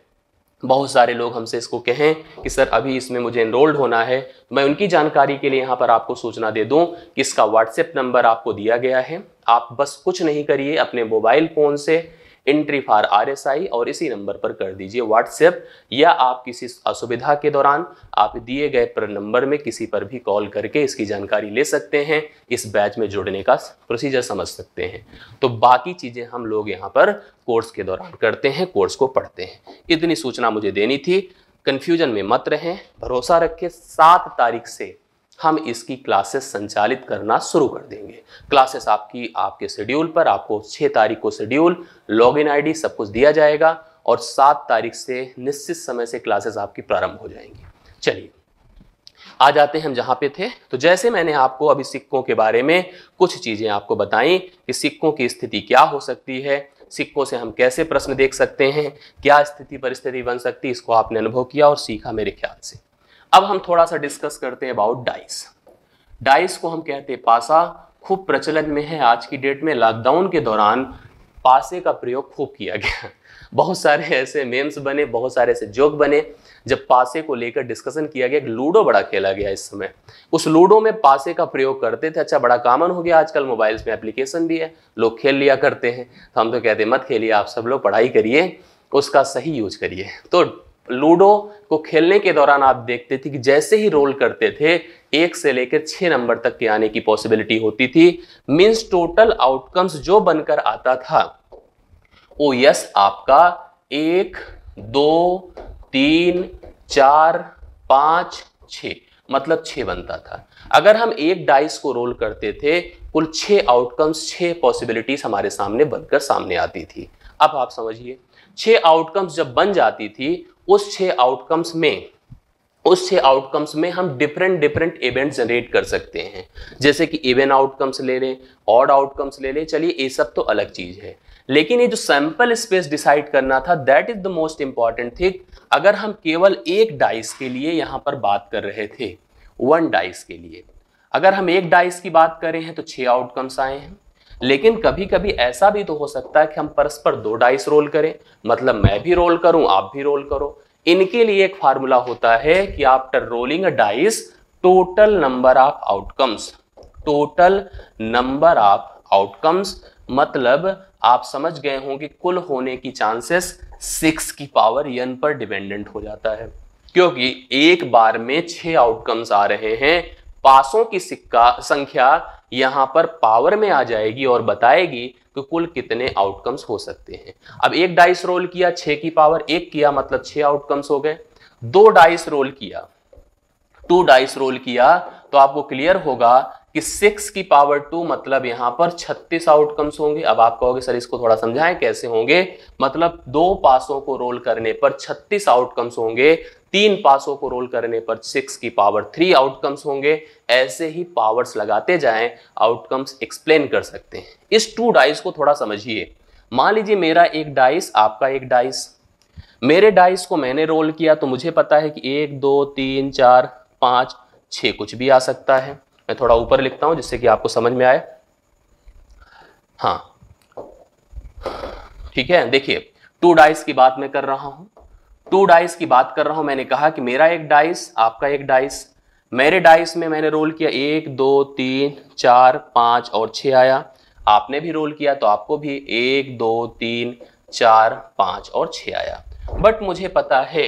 बहुत सारे लोग हमसे इसको कहें कि सर अभी इसमें मुझे इनरोल्ड होना है तो मैं उनकी जानकारी के लिए यहाँ पर आपको सूचना दे दूँ कि इसका व्हाट्सएप नंबर आपको दिया गया है आप बस कुछ नहीं करिए अपने मोबाइल फ़ोन से एंट्री एस आरएसआई और इसी नंबर पर कर दीजिए व्हाट्सएप या आप किसी असुविधा के दौरान आप दिए गए पर नंबर में किसी पर भी कॉल करके इसकी जानकारी ले सकते हैं इस बैच में जुड़ने का प्रोसीजर समझ सकते हैं तो बाकी चीज़ें हम लोग यहाँ पर कोर्स के दौरान करते हैं कोर्स को पढ़ते हैं इतनी सूचना मुझे देनी थी कन्फ्यूजन में मत रहें भरोसा रखें सात तारीख से हम इसकी क्लासेस संचालित करना शुरू कर देंगे क्लासेस आपकी आपके शेड्यूल पर आपको छः तारीख को शेड्यूल लॉगिन आईडी सब कुछ दिया जाएगा और सात तारीख से निश्चित समय से क्लासेस आपकी प्रारंभ हो जाएंगी चलिए आ जाते हैं हम जहाँ पे थे तो जैसे मैंने आपको अभी सिक्कों के बारे में कुछ चीज़ें आपको बताई कि सिक्कों की स्थिति क्या हो सकती है सिक्कों से हम कैसे प्रश्न देख सकते हैं क्या स्थिति परिस्थिति बन सकती है इसको आपने अनुभव किया और सीखा मेरे ख्याल से अब हम थोड़ा सा डिस्कस करते हैं अबाउट डाइस डाइस को हम कहते हैं पासा खूब प्रचलन में है आज की डेट में लॉकडाउन के दौरान पासे का प्रयोग खूब किया गया बहुत सारे ऐसे मेम्स बने बहुत सारे ऐसे जोक बने जब पासे को लेकर डिस्कशन किया गया लूडो बड़ा खेला गया इस समय उस लूडो में पासे का प्रयोग करते थे अच्छा बड़ा कॉमन हो गया आजकल मोबाइल्स में एप्लीकेशन भी है लोग खेल लिया करते हैं तो हम तो कहते मत खेलिए आप सब लोग पढ़ाई करिए उसका सही यूज करिए तो लूडो को खेलने के दौरान आप देखते थे कि जैसे ही रोल करते थे एक से लेकर छः नंबर तक के आने की पॉसिबिलिटी होती थी मीन्स टोटल आउटकम्स जो बनकर आता था वो यस आपका एक दो तीन चार पाँच छ मतलब छः बनता था अगर हम एक डाइस को रोल करते थे कुल छः आउटकम्स छः पॉसिबिलिटीज हमारे सामने बनकर सामने आती थी अब आप समझिए छः आउटकम्स जब बन जाती थी उस छह आउटकम्स में उस छह आउटकम्स में हम डिफरेंट डिफरेंट इवेंट जनरेट कर सकते हैं जैसे कि इवेंट आउटकम्स ले लें ऑड आउटकम्स ले लें चलिए ये सब तो अलग चीज़ है लेकिन ये जो सैंपल स्पेस डिसाइड करना था that is the most important thing अगर हम केवल एक डाइस के लिए यहां पर बात कर रहे थे वन डाइस के लिए अगर हम एक डाइस की बात करें हैं तो छह आउटकम्स आए हैं लेकिन कभी कभी ऐसा भी तो हो सकता है कि हम परस्पर दो डाइस रोल करें मतलब मैं भी रोल करूं आप भी रोल करो इनके लिए एक फार्मूला होता है कि after rolling a dice total number of outcomes total number of outcomes मतलब आप समझ गए होंगे कुल होने की चांसेस सिक्स की पावर यन पर डिपेंडेंट हो जाता है क्योंकि एक बार में छह आउटकम्स आ रहे हैं पासों की सिक्का संख्या यहां पर पावर में आ जाएगी और बताएगी कि कुल कितने आउटकम्स हो सकते हैं अब एक डाइस रोल किया छह की पावर एक किया मतलब छह आउटकम्स हो गए दो डाइस रोल किया टू डाइस रोल किया तो आपको क्लियर होगा कि सिक्स की पावर टू मतलब यहां पर छत्तीस आउटकम्स होंगे अब आप कहोगे सर इसको थोड़ा समझाएं कैसे होंगे मतलब दो पासों को रोल करने पर छत्तीस आउटकम्स होंगे तीन पासों को रोल करने पर सिक्स की पावर थ्री आउटकम्स होंगे ऐसे ही पावर्स लगाते जाएं आउटकम्स एक्सप्लेन कर सकते हैं इस टू डाइस को थोड़ा समझिए मान लीजिए मेरा एक डाइस आपका एक डाइस मेरे डाइस को मैंने रोल किया तो मुझे पता है कि एक दो तीन चार पाँच छ कुछ भी आ सकता है मैं थोड़ा ऊपर लिखता हूँ जिससे कि आपको समझ में आए हाँ ठीक है देखिए टू डाइस की बात मैं कर रहा हूँ टू डाइस की बात कर रहा हूं मैंने कहा कि मेरा एक डाइस आपका एक डाइस मेरे डाइस में मैंने रोल किया एक दो तीन चार पाँच और छ आया आपने भी रोल किया तो आपको भी एक दो तीन चार पाँच और छ आया बट मुझे पता है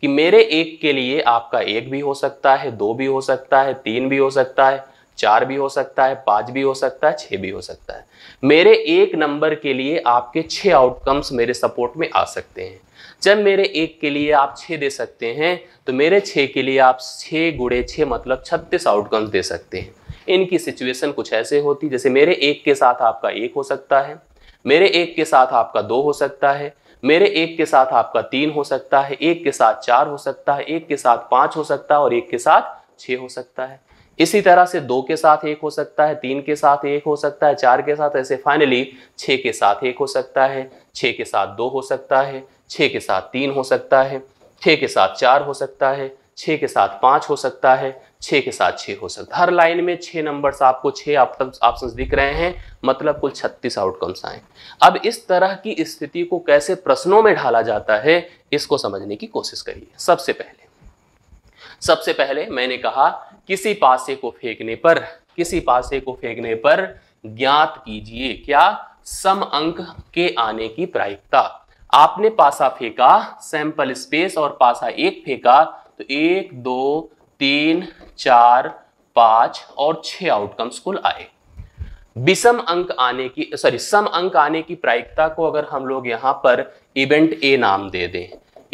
कि मेरे एक के लिए आपका एक भी हो सकता है दो भी हो सकता है तीन भी हो सकता है चार भी हो सकता है पांच भी हो सकता है छह भी हो सकता है मेरे एक नंबर के लिए आपके छह आउटकम्स मेरे सपोर्ट में आ सकते हैं जब मेरे एक के लिए आप छः दे सकते हैं तो मेरे छः के लिए आप छः गुड़े छः मतलब छत्तीस आउटकम्स दे सकते हैं इनकी सिचुएशन कुछ ऐसे होती जैसे मेरे एक के साथ आपका एक हो सकता है मेरे एक के साथ आपका दो हो सकता है मेरे एक के साथ आपका तीन हो सकता है एक के साथ चार हो सकता है एक के साथ पाँच हो सकता है और एक के साथ छः हो सकता है इसी तरह से दो के साथ एक हो सकता है तीन के साथ एक हो सकता है चार के साथ ऐसे फाइनली छः के साथ एक हो सकता है छः के साथ दो हो सकता है छः के साथ तीन हो सकता है छः के साथ चार हो सकता है छः के साथ पाँच हो सकता है छः के साथ छः हो सकता है हर लाइन में छः नंबर्स आपको छः ऑप्शन दिख रहे हैं मतलब कुल छत्तीस आउटकम्स आए अब इस तरह की स्थिति को कैसे प्रश्नों में ढाला जाता है इसको समझने की कोशिश करिए सबसे पहले सबसे पहले मैंने कहा किसी पासे को फेंकने पर किसी पासे को फेंकने पर ज्ञात कीजिए क्या सम अंक के आने की प्रायिकता आपने पासा फेंका सैंपल स्पेस और पासा एक फेंका तो एक दो तीन चार पांच और छह आउटकम्स कुल आए विषम अंक आने की सॉरी सम अंक आने की प्रायिकता को अगर हम लोग यहां पर इवेंट ए नाम दे दें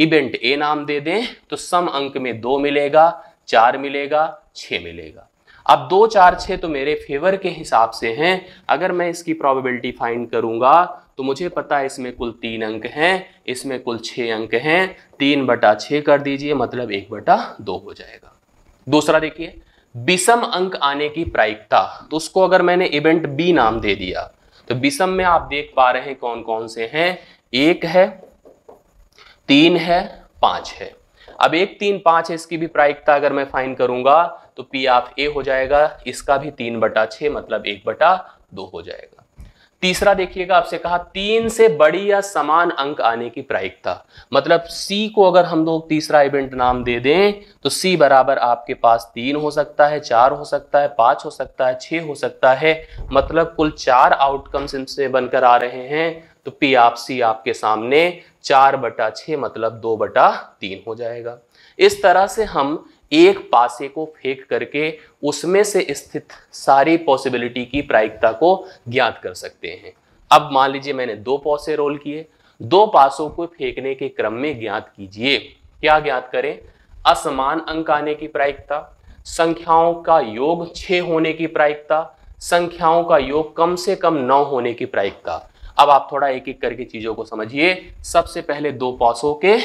इवेंट ए नाम दे दें तो सम अंक में दो मिलेगा चार मिलेगा छ मिलेगा अब दो चार छः तो मेरे फेवर के हिसाब से हैं अगर मैं इसकी प्रोबेबिलिटी फाइंड करूंगा तो मुझे पता है इसमें कुल तीन अंक हैं इसमें कुल छः अंक हैं तीन बटा छः कर दीजिए मतलब एक बटा दो हो जाएगा दूसरा देखिए विषम अंक आने की प्रायिकता तो उसको अगर मैंने इवेंट बी नाम दे दिया तो विषम में आप देख पा रहे हैं कौन कौन से हैं एक है तीन है पाँच है अब एक तीन पांच है इसकी भी प्रायिकता अगर मैं फाइन करूंगा तो पी ऑफ ए हो जाएगा इसका भी तीन बटा छ मतलब एक बटा दो हो जाएगा तीसरा देखिएगा आपसे कहा तीन से बड़ी या समान अंक आने की प्रायिकता मतलब सी को अगर हम लोग तीसरा इवेंट नाम दे दें तो सी बराबर आपके पास तीन हो सकता है चार हो सकता है पांच हो सकता है छ हो सकता है मतलब कुल चार आउटकम्स इनसे बनकर आ रहे हैं तो पी आप सी आपके सामने चार बटा छ मतलब दो बटा तीन हो जाएगा इस तरह से हम एक पासे को फेंक करके उसमें से स्थित सारी पॉसिबिलिटी की प्रायिकता को ज्ञात कर सकते हैं अब मान लीजिए मैंने दो पौसे रोल किए दो पासों को फेंकने के क्रम में ज्ञात कीजिए क्या ज्ञात करें असमान अंक आने की प्रायिकता संख्याओं का योग छ होने की प्रायिकता संख्याओं का योग कम से कम नौ होने की प्रायिकता अब आप थोड़ा एक एक करके चीजों को समझिए सबसे पहले दो पासों के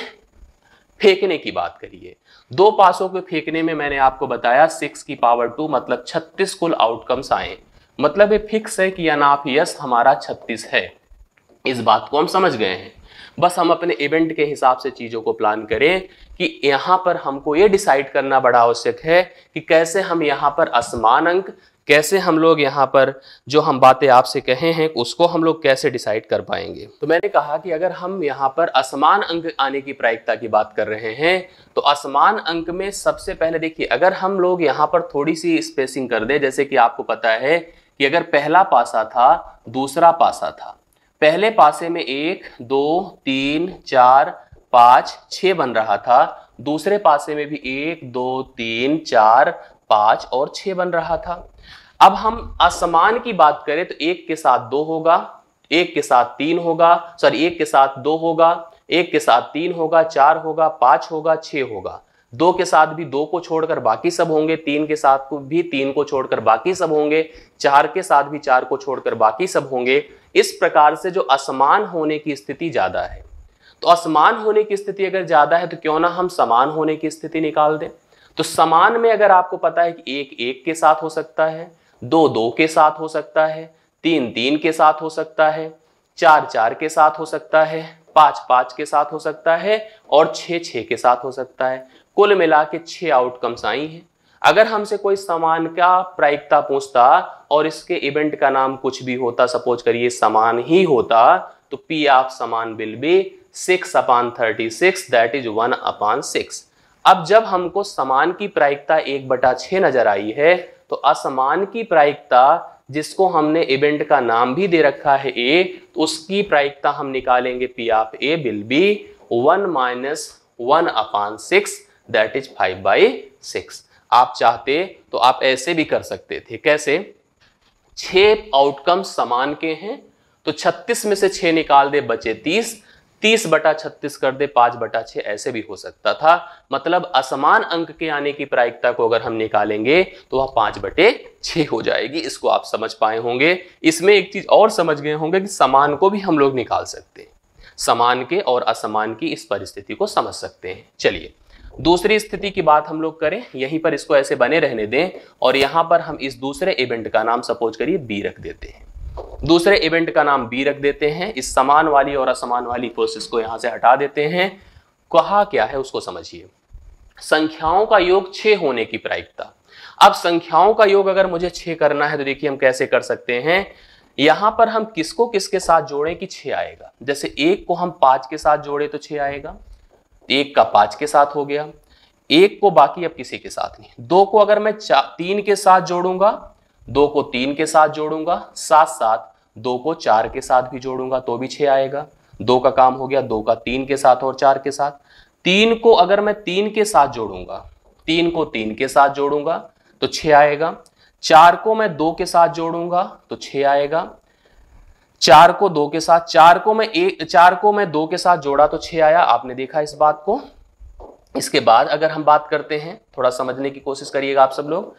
फेंकने की बात करिए दो पासों के फेंकने में मैंने आपको बताया सिक्स की पावर टू मतलब छत्तीस कुल आउटकम्स आए मतलब ये फिक्स है कि अनाफ यस हमारा छत्तीस है इस बात को हम समझ गए हैं बस हम अपने इवेंट के हिसाब से चीज़ों को प्लान करें कि यहां पर हमको ये डिसाइड करना बड़ा आवश्यक है कि कैसे हम यहां पर असमान अंक कैसे हम लोग यहाँ पर जो हम बातें आपसे कहे हैं उसको हम लोग कैसे डिसाइड कर पाएंगे तो मैंने कहा कि अगर हम यहाँ पर असमान अंक आने की प्रायिकता की बात कर रहे हैं तो असमान अंक में सबसे पहले देखिए अगर हम लोग यहाँ पर थोड़ी सी स्पेसिंग कर दें जैसे कि आपको पता है कि अगर पहला पासा था दूसरा पासा था पहले पासे में एक दो तीन चार पाँच छ बन रहा था दूसरे पासे में भी एक दो तीन चार पांच और छह बन रहा था अब हम असमान की बात करें तो एक के साथ दो होगा एक के साथ तीन होगा सॉरी एक के साथ दो होगा एक के साथ तीन होगा चार होगा पांच होगा छह होगा दो के साथ भी दो को छोड़कर बाकी सब होंगे तीन के साथ भी तीन को छोड़कर बाकी सब होंगे चार के साथ भी चार को छोड़कर बाकी सब होंगे इस प्रकार से जो असमान होने की स्थिति ज्यादा है तो असमान होने की स्थिति अगर ज्यादा है तो क्यों ना हम समान होने की स्थिति निकाल दें तो समान में अगर आपको पता है कि एक एक के साथ हो सकता है दो दो के साथ हो सकता है तीन तीन के साथ हो सकता है चार चार के साथ हो सकता है पाँच पाँच के साथ हो सकता है और छ छः के साथ हो सकता है कुल मिला के छ आउटकम्स आई हैं अगर हमसे कोई समान का प्रायिकता पूछता और इसके इवेंट का नाम कुछ भी होता सपोज करिए समान ही होता तो पी ऑफ समान will be six upon thirty six that is one upon six अब जब हमको समान की प्रायिकता एक बटा छ नजर आई है तो असमान की प्रायिकता जिसको हमने इवेंट का नाम भी दे रखा है ए तो उसकी प्रायिकता हम निकालेंगे P of A will be one minus one upon six that is five by six आप चाहते तो आप ऐसे भी कर सकते थे कैसे छः आउटकम समान के हैं तो 36 में से 6 निकाल दे बचे 30 तीस बटा छत्तीस कर दे पांच बटा छह ऐसे भी हो सकता था मतलब असमान अंक के आने की प्रायिकता को अगर हम निकालेंगे तो वह पांच बटे छह हो जाएगी इसको आप समझ पाए होंगे इसमें एक चीज और समझ गए होंगे कि समान को भी हम लोग निकाल सकते हैं समान के और असमान की इस परिस्थिति को समझ सकते हैं चलिए दूसरी स्थिति की बात हम लोग करें यहीं पर इसको ऐसे बने रहने दें और यहां पर हम इस दूसरे इवेंट का नाम सपोज करिए बी रख देते हैं दूसरे इवेंट का नाम बी रख देते हैं इस समान वाली और असमान वाली प्रोसेस को यहां से हटा देते हैं कहा क्या है उसको समझिए संख्याओं का योग छ होने की प्रायिकता अब संख्याओं का योग अगर मुझे छ करना है तो देखिए हम कैसे कर सकते हैं यहां पर हम किसको किसके साथ जोड़ें कि छः आएगा जैसे एक को हम पाँच के साथ जोड़े तो छः आएगा एक का पांच के साथ हो गया एक को बाकी अब किसी के साथ नहीं दो को अगर मैं तीन के साथ जोड़ूंगा दो को तीन के साथ जोड़ूंगा साथ साथ दो को चार के साथ भी जोड़ूंगा तो भी छह आएगा दो का काम हो गया दो का तीन के साथ और चार के साथ तीन को अगर मैं तीन के साथ जोड़ूंगा तीन को तीन के साथ जोड़ूंगा तो छः आएगा चार को मैं दो के साथ जोड़ूंगा तो छः आएगा चार को दो के साथ चार को मैं एक चार को मैं दो के साथ जोड़ा तो छह आया आपने देखा इस बात को इसके बाद अगर हम बात करते हैं थोड़ा समझने की कोशिश करिएगा आप सब लोग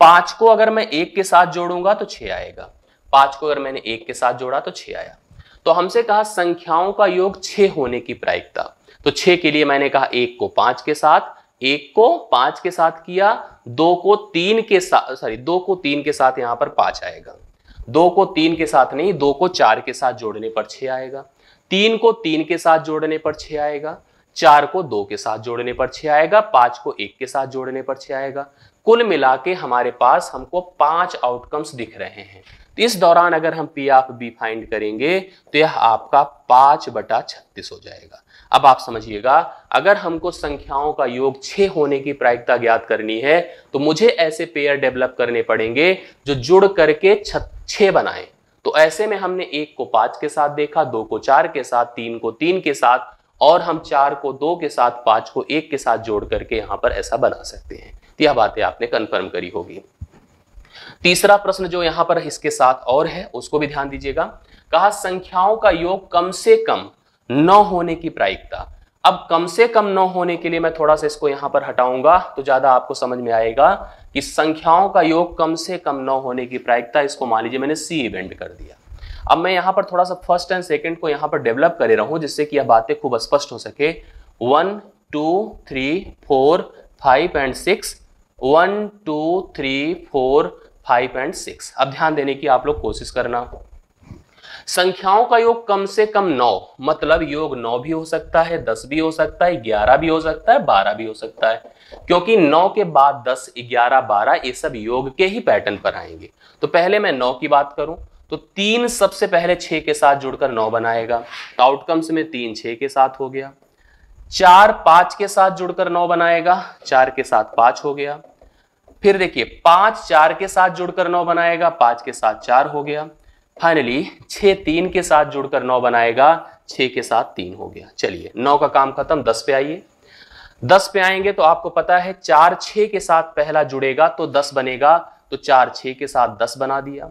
पांच को अगर मैं एक के साथ जोड़ूंगा तो छह आएगा पांच को अगर मैंने एक के साथ जोड़ा तो छ आया तो हमसे कहा संख्याओं का योग छ होने की प्रायिकता तो छ के लिए मैंने कहा एक को पांच के साथ एक को पांच के साथ किया दो को तीन के साथ सॉरी दो को तीन के साथ यहां पर पांच आएगा दो को तीन के साथ नहीं दो को चार के साथ जोड़ने पर छ आएगा तीन को तीन के साथ जोड़ने पर छह आएगा चार को दो के साथ जोड़ने पर छह आएगा पांच को एक के साथ जोड़ने पर छह आएगा कुल मिला के हमारे पास हमको पांच आउटकम्स दिख रहे हैं तो इस दौरान अगर हम पी ऑफ बी फाइंड करेंगे तो यह आपका पांच बटा छत्तीस हो जाएगा अब आप समझिएगा अगर हमको संख्याओं का योग छ होने की प्रायिकता ज्ञात करनी है तो मुझे ऐसे पेयर डेवलप करने पड़ेंगे जो जुड़ करके छः बनाए तो ऐसे में हमने एक को पांच के साथ देखा दो को चार के साथ तीन को तीन के साथ और हम चार को दो के साथ पांच को एक के साथ जोड़ करके यहां पर ऐसा बना सकते हैं तो यह बातें आपने कन्फर्म करी होगी तीसरा प्रश्न जो यहां पर इसके साथ और है उसको भी ध्यान दीजिएगा कहा संख्याओं का योग कम से कम न होने की प्रायिकता अब कम से कम न होने के लिए मैं थोड़ा सा इसको यहां पर हटाऊंगा तो ज्यादा आपको समझ में आएगा कि संख्याओं का योग कम से कम न होने की प्रायिकता इसको मान लीजिए मैंने सी इवेंट कर दिया अब मैं यहाँ पर थोड़ा सा फर्स्ट एंड सेकेंड को यहाँ पर डेवलप करे रहा हूं जिससे कि यह बातें खूब स्पष्ट हो सके one two three four five and six one two three four five and six अब ध्यान देने की आप लोग कोशिश करना संख्याओं का योग कम से कम नौ मतलब योग नौ भी हो सकता है दस भी हो सकता है ग्यारह भी हो सकता है बारह भी हो सकता है क्योंकि नौ के बाद दस ग्यारह बारह ये सब योग के ही पैटर्न पर आएंगे तो पहले मैं नौ की बात करूं तो तीन सबसे पहले छः के साथ जुड़कर नौ बनाएगा आउटकम्स में तीन छः के साथ हो गया चार पांच के साथ जुड़कर नौ बनाएगा चार के साथ पांच हो गया फिर देखिए पांच चार के साथ जुड़कर नौ बनाएगा पांच के साथ चार हो गया फाइनली छह तीन के साथ जुड़कर नौ बनाएगा छह के साथ तीन हो गया चलिए नौ का काम खत्म दस पे आइए दस पे आएंगे तो आपको पता है चार छह के साथ पहला जुड़ेगा तो दस बनेगा तो चार छह के साथ दस बना दिया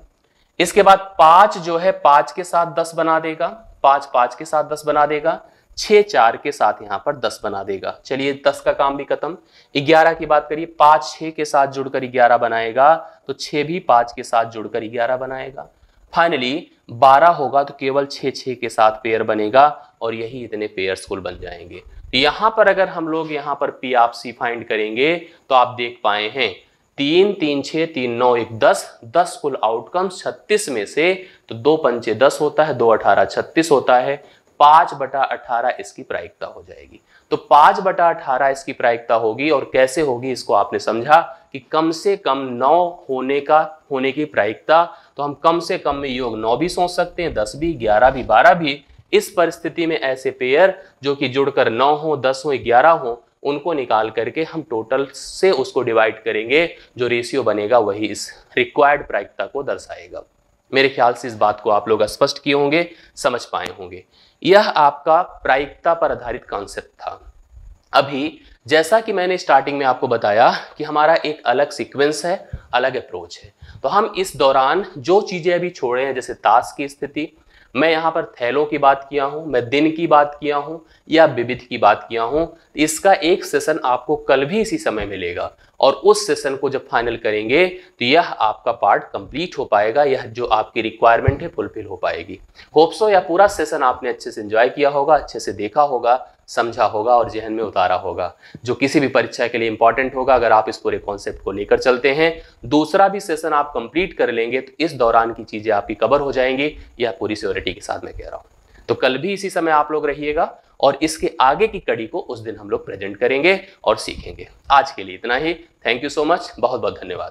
इसके बाद पांच जो है पांच के साथ दस बना देगा पांच पांच के साथ दस बना देगा छः चार के साथ यहाँ पर दस बना देगा चलिए दस का काम भी खत्म ग्यारह की बात करिए पाँच छः के साथ जुड़कर ग्यारह बनाएगा तो छः भी पाँच के साथ जुड़कर ग्यारह बनाएगा फाइनली बारह होगा तो केवल छः छः के साथ पेयर बनेगा और यही इतने पेयर कुल बन जाएंगे तो यहां यहाँ पर अगर हम लोग यहाँ पर पी आप सी फाइंड करेंगे तो आप देख पाए हैं तीन तीन छः तीन नौ एक दस दस कुल आउटकम छत्तीस में से तो दो पंचे दस होता है दो अठारह छत्तीस होता है पांच बटा अठारह इसकी प्रायिकता हो जाएगी तो पांच बटा अठारह इसकी प्रायिकता होगी और कैसे होगी इसको आपने समझा कि कम से कम नौ होने का होने की प्रायिकता तो हम कम से कम में योग नौ भी सोच सकते हैं दस भी ग्यारह भी बारह भी इस परिस्थिति में ऐसे पेयर जो कि जुड़कर नौ हो दस हो ग्यारह हो उनको निकाल करके हम टोटल से उसको डिवाइड करेंगे जो रेशियो बनेगा वही इस रिक्वायर्ड प्रायिकता को दर्शाएगा मेरे ख्याल से इस बात को आप लोग स्पष्ट किए होंगे समझ पाए होंगे यह आपका प्रायिकता पर आधारित कॉन्सेप्ट था अभी जैसा कि मैंने स्टार्टिंग में आपको बताया कि हमारा एक अलग सीक्वेंस है अलग अप्रोच है तो हम इस दौरान जो चीज़ें अभी छोड़े हैं जैसे ताश की स्थिति मैं यहाँ पर थैलों की बात किया हूँ मैं दिन की बात किया हूँ या विविध की बात किया हूँ इसका एक सेशन आपको कल भी इसी समय मिलेगा और उस सेशन को जब फाइनल करेंगे तो यह आपका पार्ट कंप्लीट हो पाएगा यह जो आपकी रिक्वायरमेंट है फुलफिल हो पाएगी होप्सो यह पूरा सेशन आपने अच्छे से इंजॉय किया होगा अच्छे से देखा होगा समझा होगा और जहन में उतारा होगा जो किसी भी परीक्षा के लिए इंपॉर्टेंट होगा अगर आप इस पूरे कॉन्सेप्ट को लेकर चलते हैं दूसरा भी सेशन आप कंप्लीट कर लेंगे तो इस दौरान की चीज़ें आपकी कवर हो जाएंगी यह पूरी सियोरिटी के साथ मैं कह रहा हूं तो कल भी इसी समय आप लोग रहिएगा और इसके आगे की कड़ी को उस दिन हम लोग प्रेजेंट करेंगे और सीखेंगे आज के लिए इतना ही थैंक यू सो मच बहुत बहुत धन्यवाद